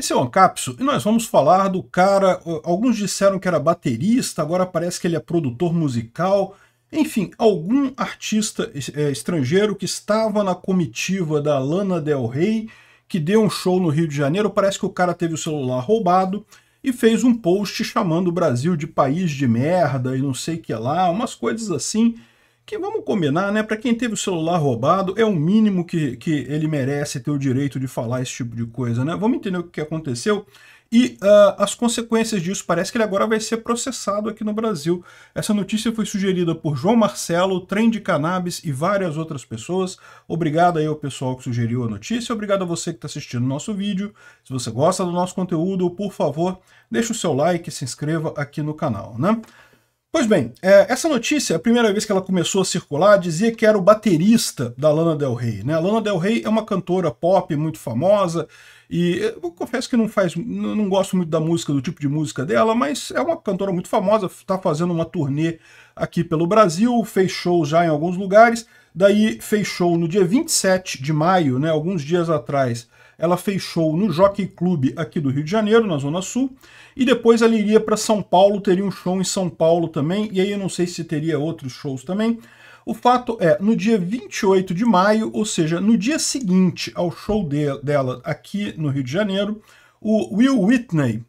Esse é o Ancapso e nós vamos falar do cara. Alguns disseram que era baterista, agora parece que ele é produtor musical. Enfim, algum artista é, estrangeiro que estava na comitiva da Lana Del Rey, que deu um show no Rio de Janeiro, parece que o cara teve o celular roubado e fez um post chamando o Brasil de país de merda e não sei o que lá, umas coisas assim porque vamos combinar, né? Para quem teve o celular roubado, é o mínimo que, que ele merece ter o direito de falar esse tipo de coisa, né? Vamos entender o que aconteceu. E uh, as consequências disso, parece que ele agora vai ser processado aqui no Brasil. Essa notícia foi sugerida por João Marcelo, Trem de Cannabis e várias outras pessoas. Obrigado aí ao pessoal que sugeriu a notícia, obrigado a você que está assistindo o nosso vídeo. Se você gosta do nosso conteúdo, por favor, deixe o seu like e se inscreva aqui no canal, né? Pois bem, é, essa notícia, a primeira vez que ela começou a circular, dizia que era o baterista da Lana Del Rey. Né? A Lana Del Rey é uma cantora pop muito famosa, e eu confesso que não faz, não gosto muito da música, do tipo de música dela, mas é uma cantora muito famosa, está fazendo uma turnê aqui pelo Brasil, fez show já em alguns lugares, daí fez show no dia 27 de maio, né, alguns dias atrás, ela fez show no Jockey Club aqui do Rio de Janeiro, na Zona Sul, e depois ela iria para São Paulo, teria um show em São Paulo também, e aí eu não sei se teria outros shows também. O fato é, no dia 28 de maio, ou seja, no dia seguinte ao show de, dela aqui no Rio de Janeiro, o Will Whitney,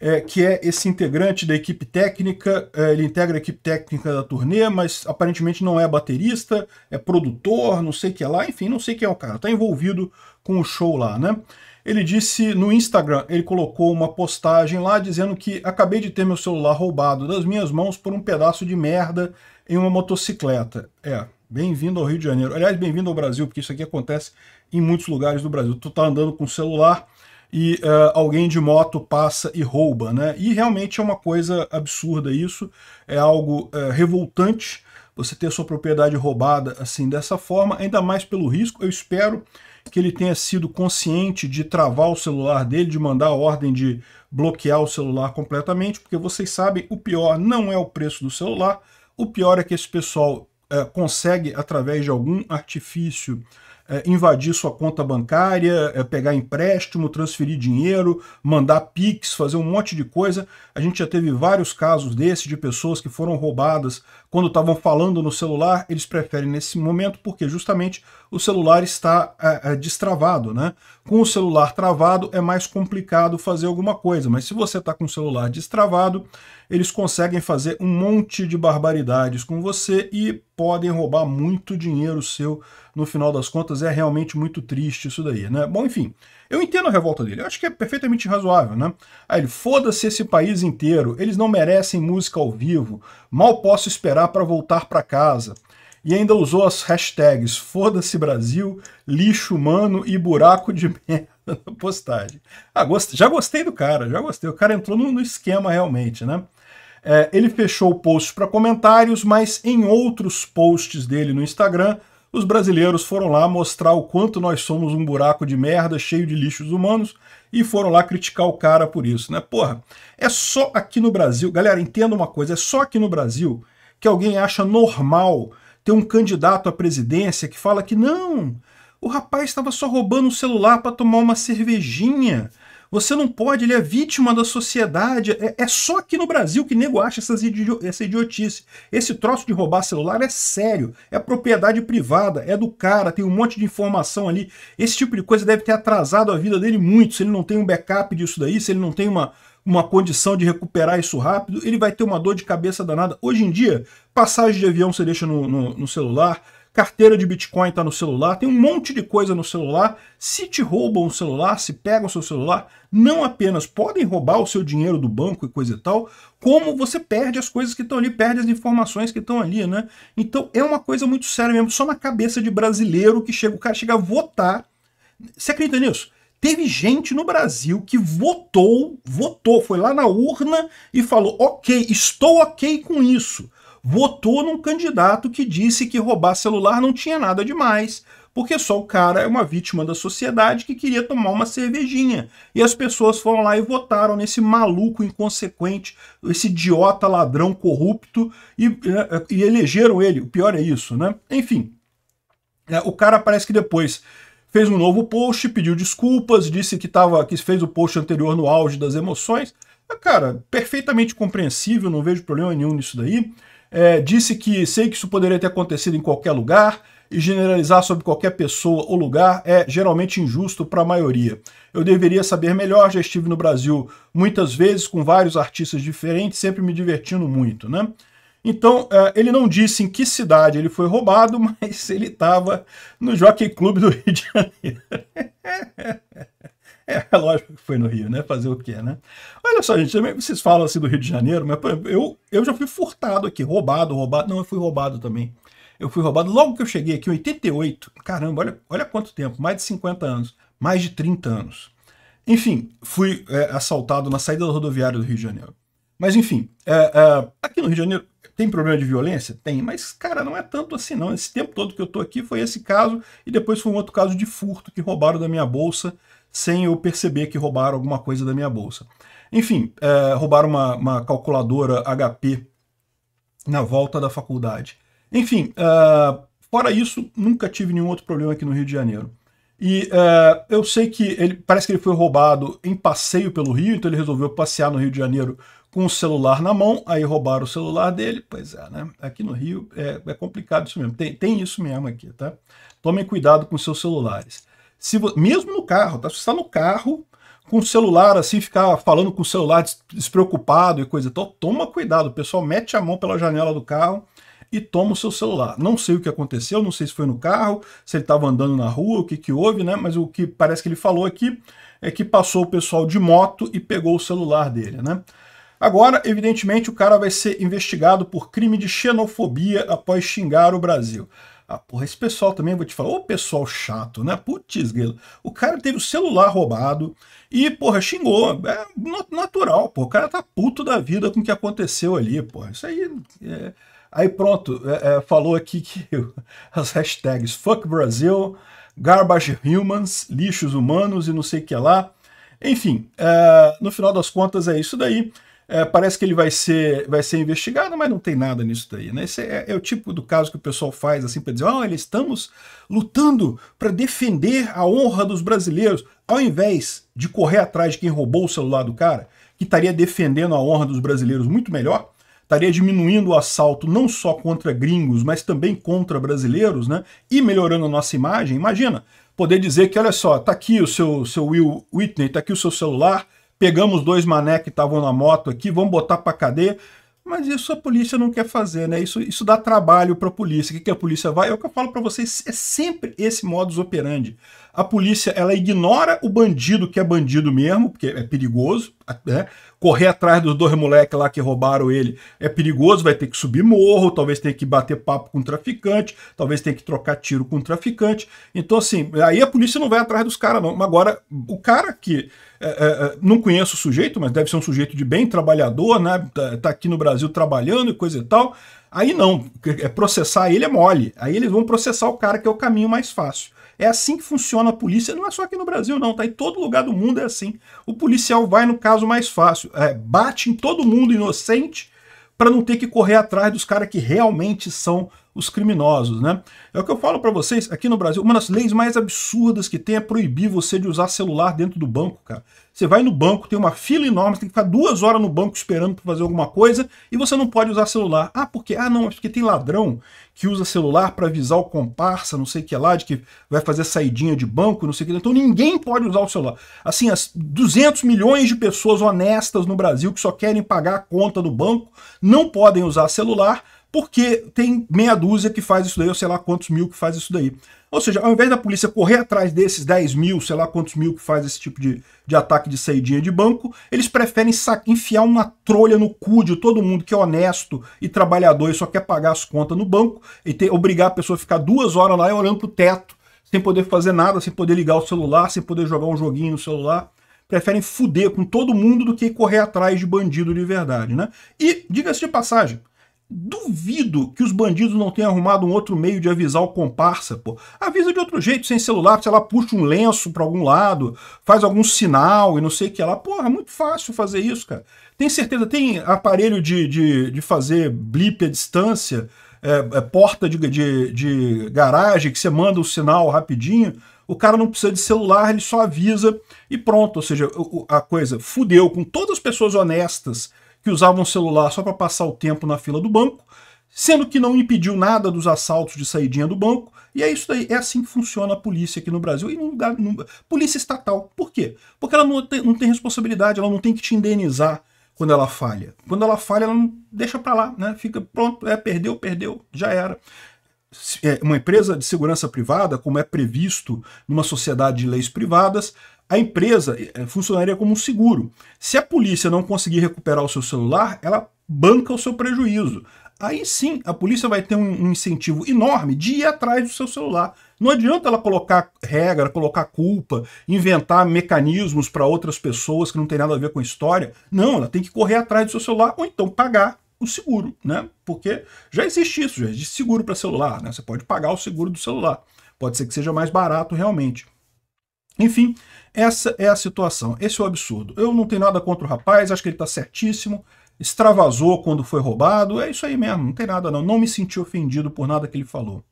é, que é esse integrante da equipe técnica. É, ele integra a equipe técnica da turnê, mas aparentemente não é baterista, é produtor, não sei o que é lá, enfim, não sei quem é o cara. Está envolvido com o show lá, né? Ele disse no Instagram, ele colocou uma postagem lá dizendo que acabei de ter meu celular roubado das minhas mãos por um pedaço de merda em uma motocicleta. É, bem-vindo ao Rio de Janeiro. Aliás, bem-vindo ao Brasil, porque isso aqui acontece em muitos lugares do Brasil. Tu tá andando com o celular, e uh, alguém de moto passa e rouba, né? E realmente é uma coisa absurda isso, é algo uh, revoltante você ter sua propriedade roubada assim dessa forma, ainda mais pelo risco. Eu espero que ele tenha sido consciente de travar o celular dele, de mandar a ordem de bloquear o celular completamente, porque vocês sabem, o pior não é o preço do celular, o pior é que esse pessoal uh, consegue, através de algum artifício, é, invadir sua conta bancária, é, pegar empréstimo, transferir dinheiro, mandar Pix, fazer um monte de coisa. A gente já teve vários casos desses de pessoas que foram roubadas quando estavam falando no celular. Eles preferem nesse momento porque justamente o celular está é, é, destravado, né? Com o celular travado é mais complicado fazer alguma coisa, mas se você está com o celular destravado, eles conseguem fazer um monte de barbaridades com você e podem roubar muito dinheiro seu. No final das contas, é realmente muito triste isso daí, né? Bom, enfim, eu entendo a revolta dele, eu acho que é perfeitamente razoável, né? Aí ele, foda-se esse país inteiro, eles não merecem música ao vivo, mal posso esperar para voltar para casa e ainda usou as hashtags Foda-se Brasil, lixo humano e buraco de merda na postagem. Ah, gost... Já gostei do cara, já gostei. O cara entrou no, no esquema realmente, né? É, ele fechou o post para comentários, mas em outros posts dele no Instagram, os brasileiros foram lá mostrar o quanto nós somos um buraco de merda cheio de lixos humanos e foram lá criticar o cara por isso, né? Porra, é só aqui no Brasil, galera, entenda uma coisa, é só aqui no Brasil que alguém acha normal tem um candidato à presidência que fala que não, o rapaz estava só roubando um celular para tomar uma cervejinha. Você não pode, ele é vítima da sociedade. É, é só aqui no Brasil que nego acha essas idio essa idiotice. Esse troço de roubar celular é sério, é propriedade privada, é do cara, tem um monte de informação ali. Esse tipo de coisa deve ter atrasado a vida dele muito, se ele não tem um backup disso daí, se ele não tem uma uma condição de recuperar isso rápido, ele vai ter uma dor de cabeça danada. Hoje em dia, passagem de avião você deixa no, no, no celular, carteira de Bitcoin está no celular, tem um monte de coisa no celular. Se te roubam o celular, se pegam o seu celular, não apenas podem roubar o seu dinheiro do banco e coisa e tal, como você perde as coisas que estão ali, perde as informações que estão ali, né? Então é uma coisa muito séria mesmo, só na cabeça de brasileiro que chega, o cara chega a votar. Você acredita nisso? Teve gente no Brasil que votou, votou, foi lá na urna e falou: ok, estou ok com isso. Votou num candidato que disse que roubar celular não tinha nada demais, porque só o cara é uma vítima da sociedade que queria tomar uma cervejinha. E as pessoas foram lá e votaram nesse maluco inconsequente, esse idiota ladrão corrupto, e, eh, e elegeram ele. O pior é isso, né? Enfim, é, o cara parece que depois fez um novo post, pediu desculpas, disse que, tava, que fez o post anterior no auge das emoções. É, cara, perfeitamente compreensível, não vejo problema nenhum nisso daí. É, disse que sei que isso poderia ter acontecido em qualquer lugar e generalizar sobre qualquer pessoa ou lugar é geralmente injusto para a maioria. Eu deveria saber melhor, já estive no Brasil muitas vezes com vários artistas diferentes, sempre me divertindo muito, né? Então, é, ele não disse em que cidade ele foi roubado, mas ele estava no Jockey Club do Rio de Janeiro. É, é, lógico que foi no Rio, né? Fazer o quê, né? Olha só, gente, também vocês falam assim do Rio de Janeiro, mas eu, eu já fui furtado aqui, roubado, roubado. Não, eu fui roubado também. Eu fui roubado logo que eu cheguei aqui, em 88. Caramba, olha, olha quanto tempo, mais de 50 anos, mais de 30 anos. Enfim, fui é, assaltado na saída da rodoviária do Rio de Janeiro. Mas enfim, é, é, aqui no Rio de Janeiro tem problema de violência? Tem, mas cara, não é tanto assim não. Esse tempo todo que eu tô aqui foi esse caso e depois foi um outro caso de furto que roubaram da minha bolsa sem eu perceber que roubaram alguma coisa da minha bolsa. Enfim, é, roubaram uma, uma, calculadora HP na volta da faculdade. Enfim, fora isso, nunca tive nenhum outro problema aqui no Rio de Janeiro. E uh, eu sei que ele parece que ele foi roubado em passeio pelo Rio, então ele resolveu passear no Rio de Janeiro com o celular na mão, aí roubaram o celular dele. Pois é, né? Aqui no Rio é, é complicado isso mesmo. Tem, tem isso mesmo aqui, tá? Tomem cuidado com seus celulares. Se, mesmo no carro, tá? Se você está no carro com o celular, assim, ficar falando com o celular despreocupado e coisa e tal, toma cuidado. O pessoal mete a mão pela janela do carro e toma o seu celular. Não sei o que aconteceu, não sei se foi no carro, se ele estava andando na rua, o que, que houve, né? Mas o que parece que ele falou aqui é que passou o pessoal de moto e pegou o celular dele, né? Agora, evidentemente, o cara vai ser investigado por crime de xenofobia após xingar o Brasil. Ah, porra, esse pessoal também, vou te falar, ô pessoal chato, né? Putz, O cara teve o celular roubado e, porra, xingou. É natural, pô. O cara tá puto da vida com o que aconteceu ali, porra. Isso aí é... Aí pronto, é, é, falou aqui que as hashtags Fuck Brasil, Garbage Humans, lixos humanos e não sei o que lá. Enfim, é, no final das contas é isso daí. É, parece que ele vai ser, vai ser investigado, mas não tem nada nisso daí. Né? Esse é, é o tipo do caso que o pessoal faz assim para dizer: olha, estamos lutando para defender a honra dos brasileiros, ao invés de correr atrás de quem roubou o celular do cara, que estaria defendendo a honra dos brasileiros muito melhor, estaria diminuindo o assalto não só contra gringos, mas também contra brasileiros, né? E melhorando a nossa imagem. Imagina poder dizer que, olha só, está aqui o seu, seu Will Whitney, está aqui o seu celular pegamos dois mané que estavam na moto aqui, vamos botar para cadeia. Mas isso a polícia não quer fazer, né? Isso, isso dá trabalho para a polícia. O que, que a polícia vai? É o que eu falo para vocês, é sempre esse modus operandi a polícia ela ignora o bandido que é bandido mesmo, porque é perigoso, né? correr atrás dos dois moleques lá que roubaram ele é perigoso, vai ter que subir morro, talvez tenha que bater papo com o traficante, talvez tenha que trocar tiro com o traficante. Então, assim, aí a polícia não vai atrás dos caras, não. Agora, o cara que. É, é, é, não conheço o sujeito, mas deve ser um sujeito de bem, trabalhador, né? Tá, tá aqui no Brasil trabalhando e coisa e tal. Aí não, é processar ele é mole. Aí eles vão processar o cara que é o caminho mais fácil. É assim que funciona a polícia, não é só aqui no Brasil, não, tá? Em todo lugar do mundo é assim. O policial vai no caso mais fácil, é, bate em todo mundo inocente para não ter que correr atrás dos caras que realmente são os criminosos, né? É o que eu falo para vocês, aqui no Brasil, uma das leis mais absurdas que tem é proibir você de usar celular dentro do banco, cara. Você vai no banco, tem uma fila enorme, você tem que ficar duas horas no banco esperando para fazer alguma coisa e você não pode usar celular. Ah, porque ah não, porque tem ladrão que usa celular para avisar o comparsa, não sei o que lá, de que vai fazer saidinha de banco, não sei o que. Então ninguém pode usar o celular. Assim, as 200 milhões de pessoas honestas no Brasil que só querem pagar a conta do banco não podem usar celular porque tem meia dúzia que faz isso daí, ou sei lá quantos mil que faz isso daí. Ou seja, ao invés da polícia correr atrás desses 10 mil, sei lá quantos mil que faz esse tipo de, de ataque de saidinha de banco, eles preferem enfiar uma trolha no cu de todo mundo que é honesto e trabalhador e só quer pagar as contas no banco e ter, obrigar a pessoa a ficar duas horas lá olhando pro teto, sem poder fazer nada, sem poder ligar o celular, sem poder jogar um joguinho no celular preferem fuder com todo mundo do que correr atrás de bandido de verdade, né? E, diga-se de passagem, Duvido que os bandidos não tenham arrumado um outro meio de avisar o comparsa, pô. Avisa de outro jeito, sem celular, sei lá, puxa um lenço para algum lado, faz algum sinal e não sei o que lá. Porra, muito fácil fazer isso, cara. Tem certeza, tem aparelho de, de, de fazer blip à distância, é, é, porta de, de, de garagem, que você manda o sinal rapidinho. O cara não precisa de celular, ele só avisa e pronto. Ou seja, a coisa fudeu com todas as pessoas honestas que usavam o celular só para passar o tempo na fila do banco, sendo que não impediu nada dos assaltos de saidinha do banco. E é isso daí, é assim que funciona a polícia aqui no Brasil e no lugar. No, polícia estatal. Por quê? Porque ela não tem, não tem responsabilidade, ela não tem que te indenizar quando ela falha. Quando ela falha, ela não deixa para lá, né? Fica pronto, é, perdeu, perdeu, já era. É, uma empresa de segurança privada, como é previsto numa sociedade de leis privadas, a empresa eh, funcionaria como um seguro. Se a polícia não conseguir recuperar o seu celular, ela banca o seu prejuízo. Aí sim, a polícia vai ter um incentivo enorme de ir atrás do seu celular. Não adianta ela colocar regra, colocar culpa, inventar mecanismos para outras pessoas que não tem nada a ver com a história. Não, ela tem que correr atrás do seu celular ou então pagar o seguro, né? Porque já existe isso, já existe seguro para celular, né? Você pode pagar o seguro do celular. Pode ser que seja mais barato realmente. Enfim, essa é a situação, esse é o absurdo. Eu não tenho nada contra o rapaz, acho que ele está certíssimo, extravasou quando foi roubado, é isso aí mesmo, não tem nada não, não me senti ofendido por nada que ele falou.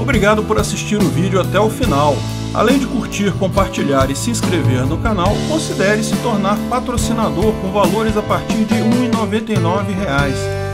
Obrigado por assistir o vídeo até o final. Além de curtir, compartilhar e se inscrever no canal, considere se tornar patrocinador com valores a partir de R$ 1,99